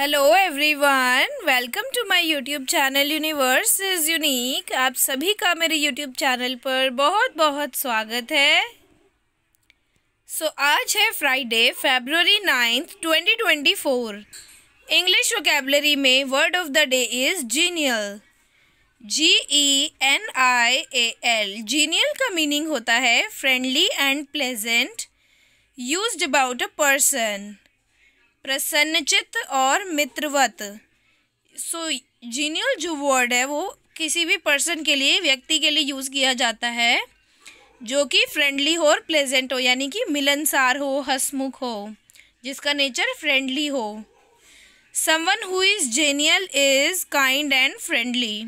Hello everyone welcome to my YouTube channel universe is unique आप सभी का मेरे यूट्यूब चैनल पर बहुत बहुत स्वागत है सो so, आज है Friday February ninth twenty twenty four English vocabulary में word of the day is genial G E N I A L genial का मीनिंग होता है friendly and pleasant used about a person प्रसन्नचित और मित्रवत सो जीनियल जो वर्ड है वो किसी भी पर्सन के लिए व्यक्ति के लिए यूज़ किया जाता है जो कि फ्रेंडली हो और प्लेजेंट हो यानी कि मिलनसार हो हसमुख हो जिसका नेचर फ्रेंडली हो someone who is genial is kind and friendly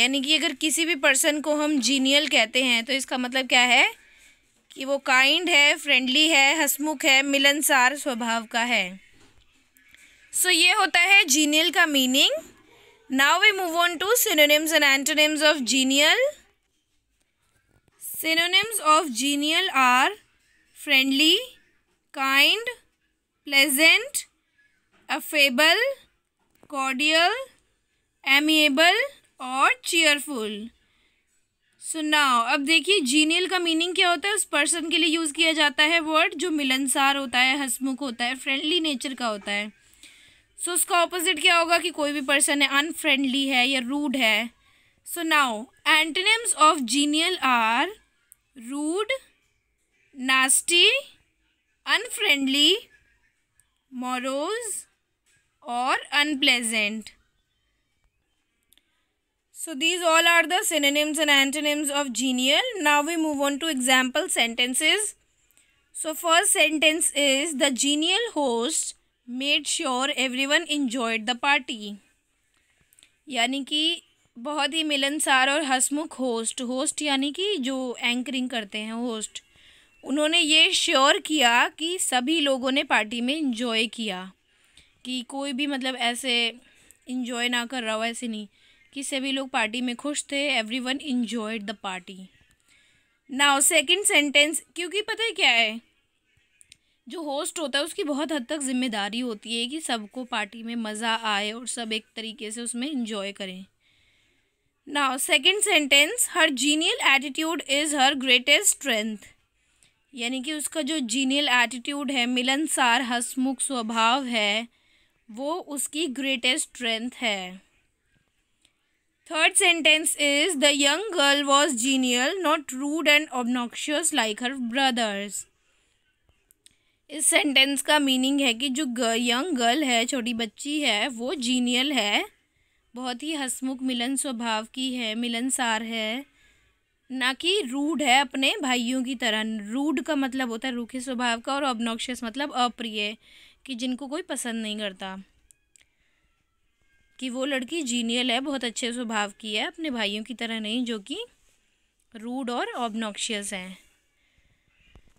यानी कि अगर किसी भी पर्सन को हम जीनियल कहते हैं तो इसका मतलब क्या है कि वो काइंड है फ्रेंडली है हसमुख है मिलनसार स्वभाव का है सो so, ये होता है जीनियल का meaning now we move on to synonyms and antonyms of genial synonyms of genial are friendly kind pleasant affable cordial amiable और चेयरफुल सो अब देखिए जीनियल का मीनिंग क्या होता है उस पर्सन के लिए यूज़ किया जाता है वर्ड जो मिलनसार होता है हसमुख होता है फ्रेंडली नेचर का होता है सो so, उसका ऑपोजिट क्या होगा कि कोई भी पर्सन है अनफ्रेंडली है या रूड है so now antonyms of genial are rude nasty unfriendly morose और unpleasant So these all are the synonyms and antonyms of genial. Now we move on to example sentences. So first sentence is the genial host made sure everyone enjoyed the party. यानी कि बहुत ही मिलनसार और हसमुख host host यानी कि जो anchoring करते हैं होस्ट उन्होंने ये श्योर किया कि सभी लोगों ने पार्टी में इंजॉय किया कि कोई भी मतलब ऐसे इंजॉय ना कर रहा हो ऐसे नहीं कि सभी लोग पार्टी में खुश थे everyone enjoyed the party now second sentence क्योंकि पता है क्या है जो होस्ट होता है उसकी बहुत हद तक जिम्मेदारी होती है कि सबको पार्टी में मज़ा आए और सब एक तरीके से उसमें इंजॉय करें now second sentence her genial attitude is her greatest strength यानी कि उसका जो जीनियल एटीट्यूड है मिलनसार हसमुख स्वभाव है वो उसकी ग्रेटेस्ट स्ट्रेंथ है third sentence is the young girl was genial not rude and obnoxious like her brothers इस सेंटेंस का मीनिंग है कि जो यंग गर्ल है छोटी बच्ची है वो जीनियल है बहुत ही हसमुख मिलन स्वभाव की है मिलनसार है ना कि रूड है अपने भाइयों की तरह रूड का मतलब होता है रूखे स्वभाव का और ऑबनॉक्शियस मतलब अप्रिय कि जिनको कोई पसंद नहीं करता कि वो लड़की जीनियल है बहुत अच्छे स्वभाव की है अपने भाइयों की तरह नहीं जो कि रूड और ऑबनॉक्शियस हैं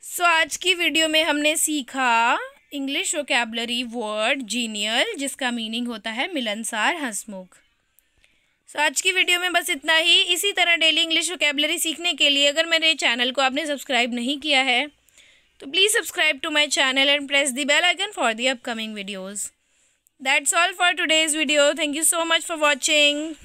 सो so, आज की वीडियो में हमने सीखा इंग्लिश वोकेबलरी वर्ड जीनियल जिसका मीनिंग होता है मिलनसार हंसमुख सो so, आज की वीडियो में बस इतना ही इसी तरह डेली इंग्लिश वोकेबलरी सीखने के लिए अगर मेरे चैनल को आपने सब्सक्राइब नहीं किया है तो please subscribe to my channel and press the bell icon for the upcoming videos That's all for today's video. Thank you so much for watching.